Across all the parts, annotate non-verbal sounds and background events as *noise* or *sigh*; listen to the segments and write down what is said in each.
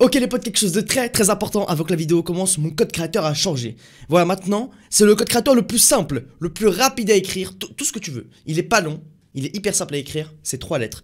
Ok les potes, quelque chose de très très important avant que la vidéo commence, mon code créateur a changé. Voilà maintenant, c'est le code créateur le plus simple, le plus rapide à écrire, tout ce que tu veux. Il est pas long, il est hyper simple à écrire, c'est trois lettres.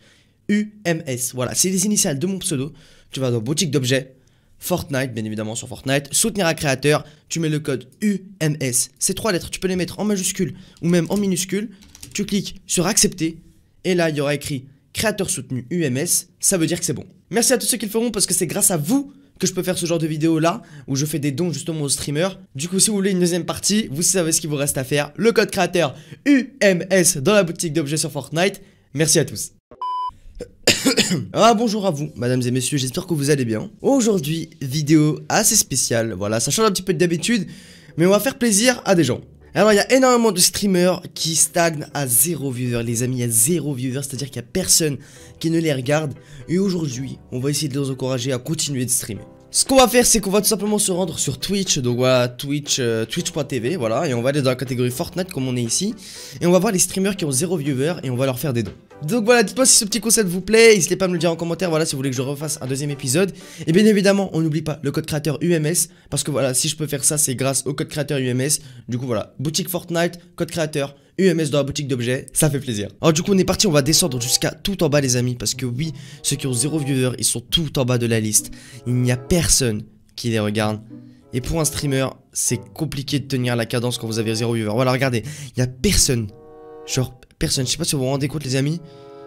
UMS, voilà, c'est les initiales de mon pseudo. Tu vas dans boutique d'objets, Fortnite, bien évidemment sur Fortnite, soutenir un créateur, tu mets le code UMS. Ces trois lettres, tu peux les mettre en majuscule ou même en minuscule. Tu cliques sur accepter et là il y aura écrit créateur soutenu UMS, ça veut dire que c'est bon. Merci à tous ceux qui le feront parce que c'est grâce à vous que je peux faire ce genre de vidéo là où je fais des dons justement aux streamers. Du coup, si vous voulez une deuxième partie, vous savez ce qu'il vous reste à faire. Le code créateur UMS dans la boutique d'objets sur Fortnite. Merci à tous. *coughs* ah bonjour à vous, mesdames et messieurs, j'espère que vous allez bien. Aujourd'hui, vidéo assez spéciale. Voilà, ça change un petit peu d'habitude, mais on va faire plaisir à des gens. Alors il y a énormément de streamers qui stagnent à zéro viewer les amis, à zéro viewer, c'est-à-dire qu'il n'y a personne qui ne les regarde. Et aujourd'hui, on va essayer de les encourager à continuer de streamer. Ce qu'on va faire, c'est qu'on va tout simplement se rendre sur Twitch, donc voilà, Twitch, euh, Twitch.tv, voilà, et on va aller dans la catégorie Fortnite comme on est ici, et on va voir les streamers qui ont zéro viewer, et on va leur faire des dons. Donc voilà, dites-moi si ce petit concept vous plaît, n'hésitez pas à me le dire en commentaire, voilà, si vous voulez que je refasse un deuxième épisode. Et bien évidemment, on n'oublie pas le code créateur UMS, parce que voilà, si je peux faire ça, c'est grâce au code créateur UMS. Du coup voilà, boutique Fortnite, code créateur UMS e dans la boutique d'objets, ça fait plaisir. Alors du coup on est parti, on va descendre jusqu'à tout en bas les amis, parce que oui, ceux qui ont zéro viewer, ils sont tout en bas de la liste. Il n'y a personne qui les regarde. Et pour un streamer, c'est compliqué de tenir la cadence quand vous avez zéro viewer. Voilà, regardez, il n'y a personne. Genre, personne. Je sais pas si vous vous rendez compte les amis,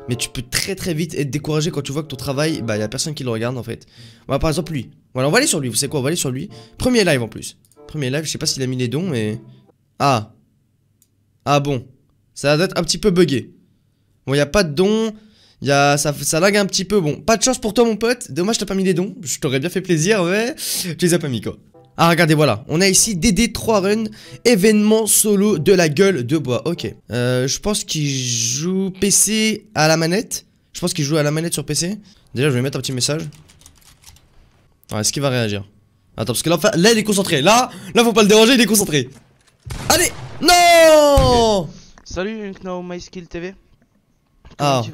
mais tu peux très très vite être découragé quand tu vois que ton travail, bah il a personne qui le regarde en fait. Voilà bah, par exemple lui. Voilà, on va aller sur lui, vous savez quoi, on va aller sur lui. Premier live en plus. Premier live, je sais pas s'il a mis les dons mais... Ah ah bon, ça doit être un petit peu buggé. Bon, il a pas de dons. Y a, ça, ça lag un petit peu. Bon, pas de chance pour toi, mon pote. Dommage, t'as pas mis des dons. Je t'aurais bien fait plaisir, ouais tu les as pas mis, quoi. Ah, regardez, voilà. On a ici DD3 Run, événement solo de la gueule de bois. Ok. Euh, je pense qu'il joue PC à la manette. Je pense qu'il joue à la manette sur PC. Déjà, je vais mettre un petit message. Est-ce qu'il va réagir Attends, parce que là, là, il est concentré. Là, là, faut pas le déranger, il est concentré. Non Salut Knao My TV. ah, tu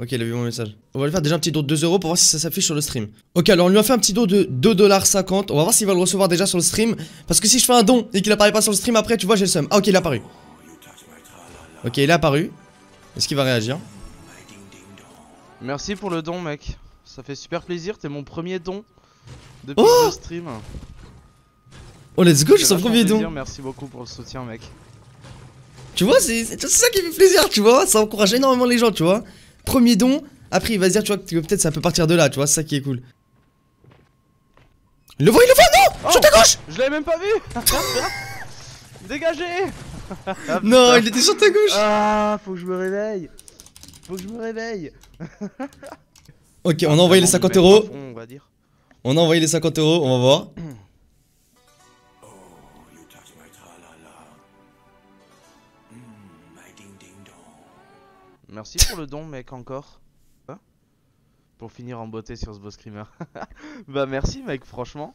Ok, il a vu mon message. On va lui faire déjà un petit don de 2€ pour voir si ça s'affiche sur le stream. Ok, alors on lui a fait un petit don de 2,50$. On va voir s'il va le recevoir déjà sur le stream. Parce que si je fais un don et qu'il apparaît pas sur le stream après, tu vois, j'ai le seum. Ah, ok, il est apparu. Ok, il est apparu. Est-ce qu'il va réagir Merci pour le don, mec. Ça fait super plaisir. T'es mon premier don depuis oh le stream. Oh let's go, je suis premier don. Merci beaucoup pour le soutien mec. Tu vois, c'est ça qui fait plaisir, tu vois, ça encourage énormément les gens, tu vois. Premier don, après il va se dire, tu vois, que peut-être ça peut partir de là, tu vois, c'est ça qui est cool. Il le voit, il le voit, non Sur oh ta gauche Je l'avais même pas vu *laughs* Dégagez *laughs* Non, il était sur ta gauche Ah, faut que je me réveille Faut que je me réveille Ok, on a envoyé les 50 euros. On a envoyé les 50 euros, on va voir. Merci pour le don, mec, encore. Hein pour finir en beauté sur ce beau screamer. *laughs* bah merci, mec, franchement.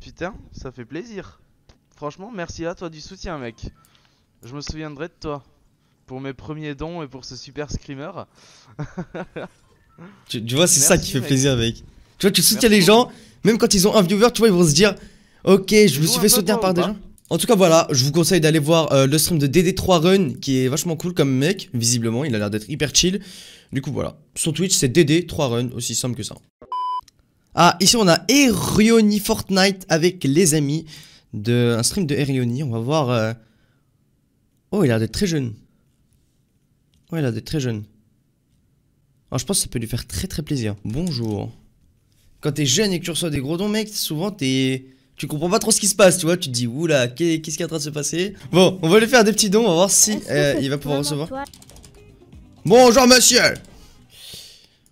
Putain, ça fait plaisir. Franchement, merci à toi du soutien, mec. Je me souviendrai de toi. Pour mes premiers dons et pour ce super screamer. *laughs* tu, vois, c'est ça qui fait plaisir, mec. Tu vois, tu soutiens les gens, même quand ils ont un viewer, tu vois, ils vont se dire Ok, je me suis fait soutenir par des gens. En tout cas, voilà, je vous conseille d'aller voir euh, le stream de DD3 Run, qui est vachement cool comme mec, visiblement, il a l'air d'être hyper chill. Du coup, voilà. Son Twitch, c'est DD3 Run, aussi simple que ça. Ah, ici, on a Erioni Fortnite avec les amis. De, un stream de Erioni, on va voir... Euh, oh, il a l'air d'être très jeune. Oh, il a l'air d'être très jeune. Alors, ah, je pense que ça peut lui faire très très plaisir. Bonjour. Quand t'es jeune et que tu reçois des gros dons, mec, souvent t'es tu comprends pas trop ce qui se passe, tu vois. Tu te dis, oula, qu'est-ce qui est en train de se passer Bon, on va lui faire des petits dons, on va voir si euh, il va pouvoir recevoir. Bonjour, monsieur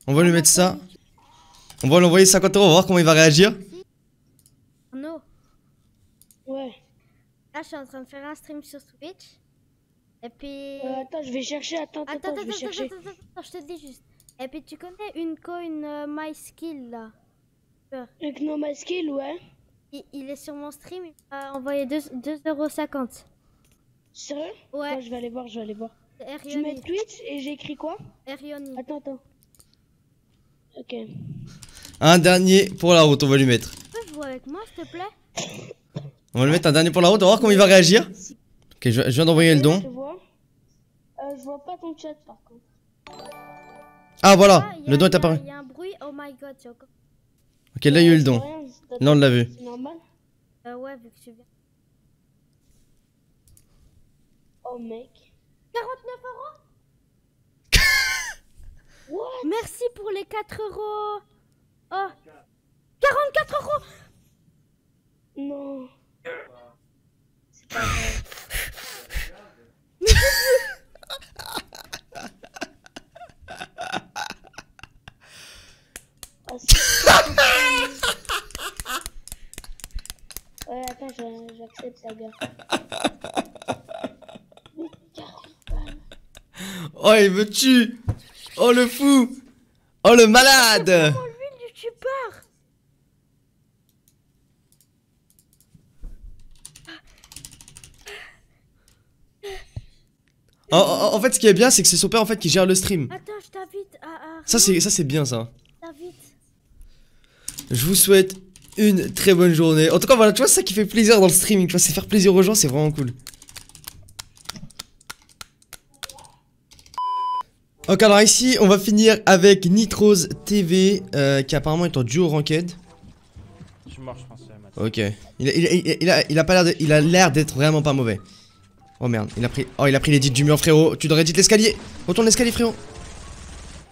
On va lui mettre ça. On va l'envoyer 50 euros, on va voir comment il va réagir. Non. Ouais. Là, je suis en train de faire un stream sur Twitch. Et puis. Euh, attends, je vais chercher. Attends, attends, je vais chercher. Attends, je te dis juste. Et puis, tu connais une coin euh, MySkill là Une coin My ouais. Il, est sur mon stream, il m'a envoyé 2,50€. Sérieux Ouais. je vais aller voir, je vais aller voir. Tu mets Twitch et j'écris quoi Erioni. Attends, attends. Ok. Un dernier pour la route, on va lui mettre. Tu peux jouer avec moi, s'il te plaît On va lui mettre un dernier pour la route, on va voir comment il va réagir. Ok, je, viens d'envoyer le don. Je vois. Euh, je vois pas ton chat par contre. Ah voilà, ah, le don est apparu. Il y a un bruit, oh my god, encore. Quel a eu le don. Non on l'a vu. C'est normal euh, ouais, vu que suis bien. Oh mec. 49 euros Merci pour les 4 euros j'accepte la *laughs* oh, il me tue Oh, le fou Oh, le malade En, fait, ce qui est bien, c'est que c'est son père en fait qui gère le stream. Attends, je t'invite Ça, c'est ça, c'est bien ça. Je vous souhaite une très bonne journée. En tout cas, voilà, tu vois, ça qui fait plaisir dans le streaming. Tu vois, c'est faire plaisir aux gens, c'est vraiment cool. Ok, alors ici, on va finir avec Nitrose TV, euh, qui apparemment est en duo ranked. Je marche, Ok. Il, a, pas l'air d'être vraiment pas mauvais. Oh merde, il a pris, oh, il a pris les l'édite du mur, frérot. Tu devrais dit l'escalier. Retourne l'escalier, frérot.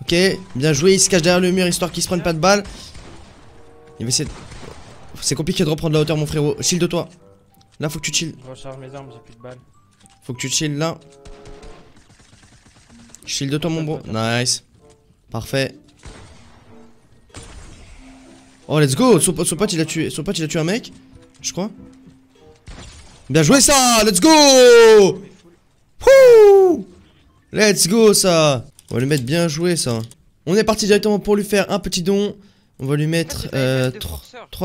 Ok, bien joué. Il se cache derrière le mur histoire qu'il se prenne pas de balles. Il va essayer de c'est compliqué de reprendre la hauteur, mon frérot. shield de toi. Là, faut que tu chill. recharge mes armes, j'ai plus de balles. Faut que tu chill là. Shield de toi, mon bro. Nice. Parfait. Oh, let's go. Son, pote, il a tué, son pote, il a tué un mec, je crois. Bien joué, ça. Let's go. let's go, ça. On va lui mettre bien joué, ça. On est parti directement pour lui faire un petit don. On va lui ah, mettre 3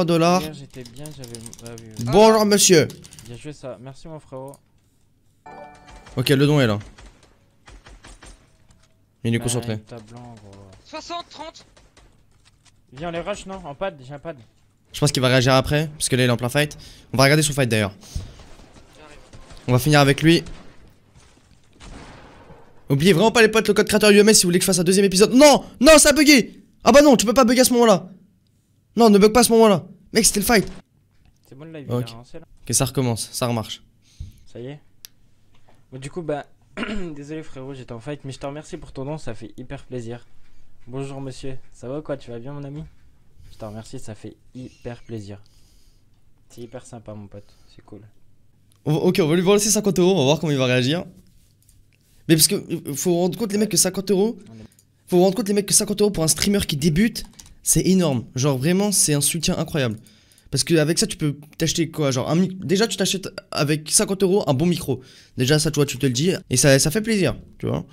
euh, dollars. Ah Bonjour monsieur. Bien joué ça. Merci mon frérot. Ok, le don est là. Il est bah, concentré. 60, 30. Viens, les rush, non En pad, j'ai pad. Je pense qu'il va réagir après, parce que là il est en plein fight. On va regarder son fight d'ailleurs. On va finir avec lui. Oubliez vraiment pas les potes le code créateur UMS si vous voulez que je fasse un deuxième épisode. Non Non, ça a ah bah non, tu peux pas bugger à ce moment-là. Non, ne bug pas à ce moment-là. Mec, c'était le fight. C'est bon le live, ok, ça recommence, ça remarche. Ça y est. du coup, bah, *clears throat* désolé frérot, j'étais en fight, mais je te remercie pour ton don, ça fait hyper plaisir. Bonjour monsieur, ça va ou quoi Tu vas bien mon ami Je te remercie, ça fait hyper plaisir. C'est hyper sympa mon pote, c'est cool. Ok, on va lui voir 50 euros, on va voir comment il va réagir. Mais parce que faut rendre compte les mecs que 50 euros. Faut vous rendre compte, les mecs, que 50 euros pour un streamer qui débute, c'est énorme. Genre, vraiment, c'est un soutien incroyable. Parce avec ça, tu peux t'acheter quoi Genre, un déjà, tu t'achètes avec 50 euros un bon micro. Déjà, ça, tu vois, tu te le dis. Et ça, ça fait plaisir, tu vois.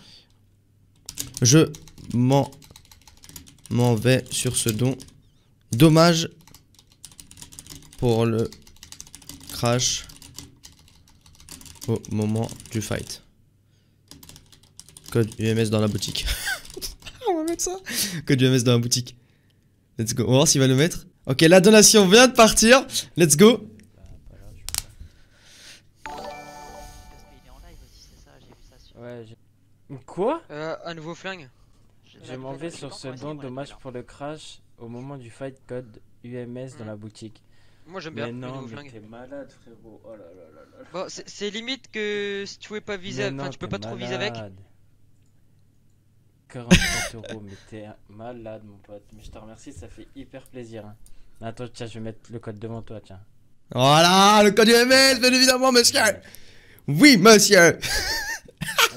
Je m'en m'en vais sur ce don. Dommage pour le crash au moment du fight. Code UMS dans la boutique. *laughs* Code UMS dans la boutique. Let's go. On va voir s'il va le mettre. Ok, la donation vient de partir. Let's go. Quoi Euh, un nouveau flingue. Je m'en vais sur ce don, dommage pour le crash au moment du fight code UMS dans hmm. la boutique. Moi j'aime bien. Mais non, frérot. c'est limite que si tu veux pas viser, tu peux pas trop viser avec. 44 euros, mais t'es malade, mon pote. Mais je te remercie, ça fait hyper plaisir. Hein. Attends, tiens, je vais mettre le code devant toi, tiens. Voilà, le code du MS, bien évidemment, monsieur. Oui, monsieur. Allez,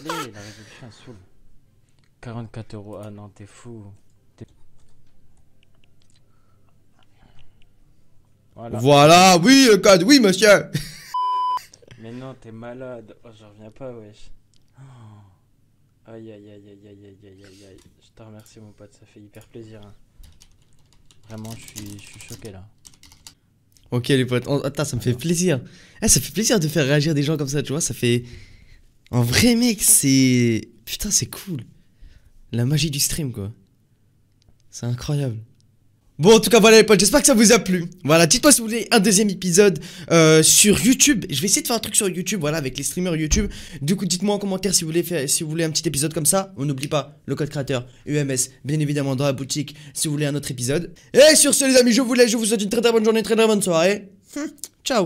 la résolution saoule. 44 euros, ah non, t'es fou. Voilà. voilà. oui, le code, oui, monsieur. Mais non, t'es malade. Oh, je reviens pas, wesh. Oh. Aïe aïe aïe aïe aïe aïe aïe aïe aïe. Je te remercie mon pote, ça fait hyper plaisir. Hein. Vraiment, je suis, choqué là. Ok les potes, oh, attends, ça me fait plaisir. Eh, ça fait plaisir de faire réagir des gens comme ça, tu vois, ça fait... En vrai mec, c'est... Putain, c'est cool. La magie du stream quoi. C'est incroyable. Bon, en tout cas, voilà les potes, j'espère que ça vous a plu. Voilà, dites-moi si vous voulez un deuxième épisode euh, sur YouTube. Je vais essayer de faire un truc sur YouTube, voilà, avec les streamers YouTube. Du coup, dites-moi en commentaire si vous voulez faire, si vous voulez un petit épisode comme ça. On n'oublie pas le code créateur UMS, bien évidemment, dans la boutique, si vous voulez un autre épisode. Et sur ce, les amis, je vous laisse, je vous souhaite une très très bonne journée, très très bonne soirée. Hum. Ciao